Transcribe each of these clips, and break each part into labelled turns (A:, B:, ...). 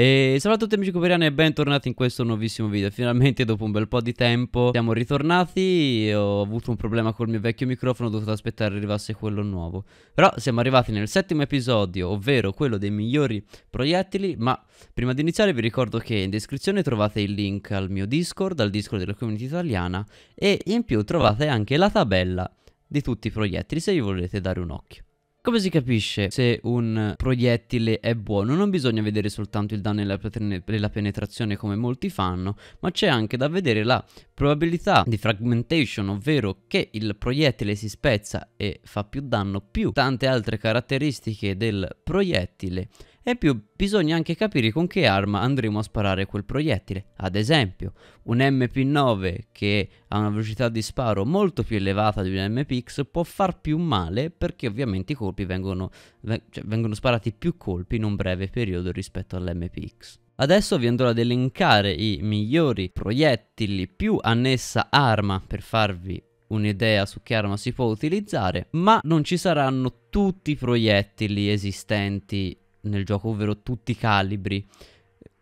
A: E salve a tutti amici cooperiani e bentornati in questo nuovissimo video Finalmente dopo un bel po' di tempo siamo ritornati Ho avuto un problema col mio vecchio microfono Ho dovuto aspettare arrivasse quello nuovo Però siamo arrivati nel settimo episodio Ovvero quello dei migliori proiettili Ma prima di iniziare vi ricordo che in descrizione trovate il link al mio Discord Al Discord della community italiana E in più trovate anche la tabella di tutti i proiettili Se vi volete dare un occhio come si capisce se un proiettile è buono? Non bisogna vedere soltanto il danno e la penetrazione come molti fanno, ma c'è anche da vedere la probabilità di fragmentation, ovvero che il proiettile si spezza e fa più danno, più tante altre caratteristiche del proiettile e più, bisogna anche capire con che arma andremo a sparare quel proiettile. Ad esempio, un MP9 che ha una velocità di sparo molto più elevata di un MPX può far più male perché ovviamente i colpi vengono, cioè, vengono sparati più colpi in un breve periodo rispetto all'MPX. Adesso vi andrò ad elencare i migliori proiettili più annessa arma per farvi un'idea su che arma si può utilizzare, ma non ci saranno tutti i proiettili esistenti nel gioco, ovvero tutti i calibri.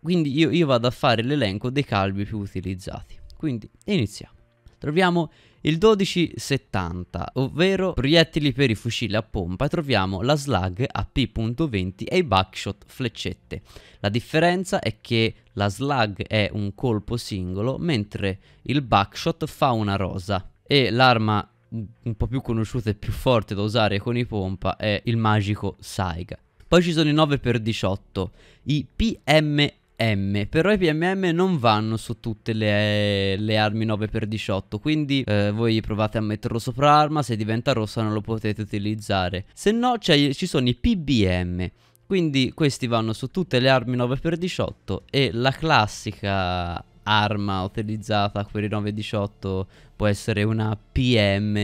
A: Quindi io, io vado a fare l'elenco dei calibri più utilizzati. Quindi iniziamo. Troviamo il 1270, ovvero proiettili per i fucili a pompa, e troviamo la slug a P.20 e i buckshot fleccette. La differenza è che la slug è un colpo singolo, mentre il buckshot fa una rosa. E l'arma un po' più conosciuta e più forte da usare con i pompa è il magico Saiga. Poi ci sono i 9 x 18, i PMM, però i PMM non vanno su tutte le, le armi 9x18, quindi eh, voi provate a metterlo sopra arma, se diventa rossa non lo potete utilizzare. Se no ci sono i PBM, quindi questi vanno su tutte le armi 9x18 e la classica arma utilizzata a query 918 può essere una PM,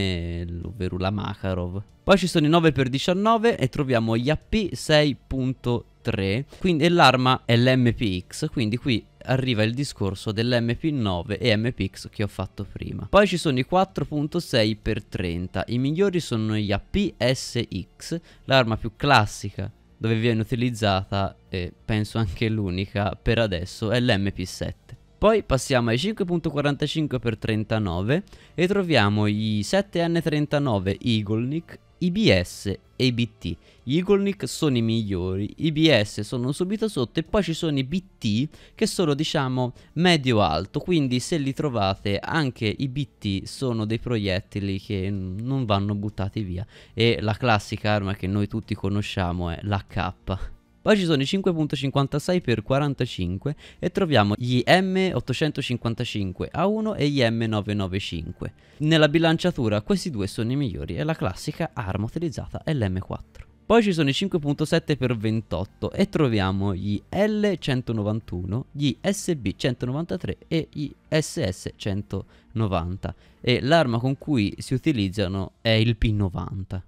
A: ovvero la Makarov. Poi ci sono i 9x19 e troviamo gli AP 6.3, quindi l'arma è l'MPX, quindi qui arriva il discorso dell'MP9 e MPX che ho fatto prima. Poi ci sono i 4.6x30, i migliori sono gli APSX, l'arma più classica dove viene utilizzata e penso anche l'unica per adesso è l'MP7. Poi passiamo ai 5.45 x 39 e troviamo i 7N39 Eagle Nick, IBS e i BT. Gli Nick sono i migliori, i BS sono subito sotto e poi ci sono i BT che sono diciamo medio-alto, quindi se li trovate anche i BT sono dei proiettili che non vanno buttati via e la classica arma che noi tutti conosciamo è la K. Poi ci sono i 5.56x45 e troviamo gli M855A1 e gli M995. Nella bilanciatura questi due sono i migliori e la classica arma utilizzata è l'M4. Poi ci sono i 5.7x28 e troviamo gli L191, gli SB193 e gli SS190 e l'arma con cui si utilizzano è il P90.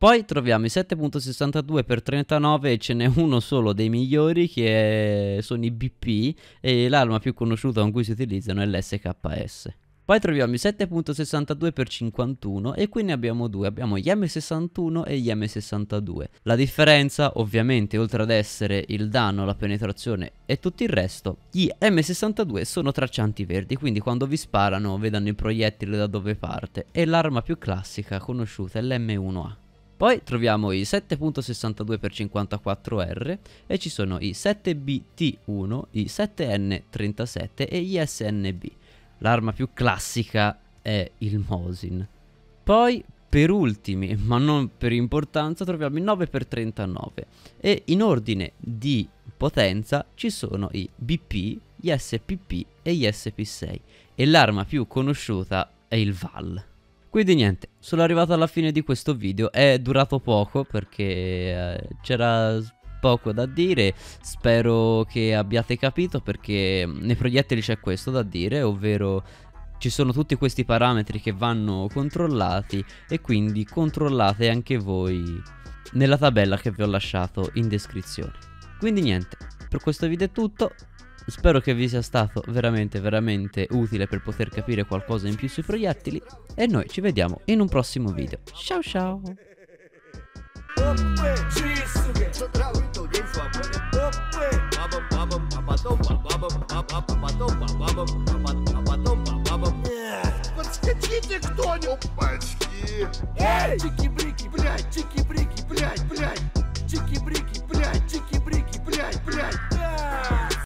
A: Poi troviamo i 7.62 x 39 e ce n'è uno solo dei migliori che è... sono i BP e l'arma più conosciuta con cui si utilizzano è l'SKS. Poi troviamo i 7.62 x 51 e qui ne abbiamo due, abbiamo gli M61 e gli M62. La differenza ovviamente oltre ad essere il danno, la penetrazione e tutto il resto, gli M62 sono traccianti verdi, quindi quando vi sparano vedano i proiettili da dove parte e l'arma più classica conosciuta è l'M1A. Poi troviamo i 7.62x54R e ci sono i 7BT1, i 7N37 e gli SNB. L'arma più classica è il Mosin. Poi per ultimi, ma non per importanza, troviamo i 9x39 e in ordine di potenza ci sono i BP, gli SPP e gli SP6 e l'arma più conosciuta è il VAL. Quindi niente, sono arrivato alla fine di questo video, è durato poco perché eh, c'era poco da dire Spero che abbiate capito perché nei proiettili c'è questo da dire Ovvero ci sono tutti questi parametri che vanno controllati E quindi controllate anche voi nella tabella che vi ho lasciato in descrizione Quindi niente, per questo video è tutto Spero che vi sia stato veramente veramente utile per poter capire qualcosa in più sui proiettili e noi ci vediamo in un prossimo video. Ciao ciao! Подскочите кто-нибудь, Эй! Чики-брики, блядь, чики-брики, блядь, блядь! Чики-брики, блядь, чики-брики, блядь, блядь!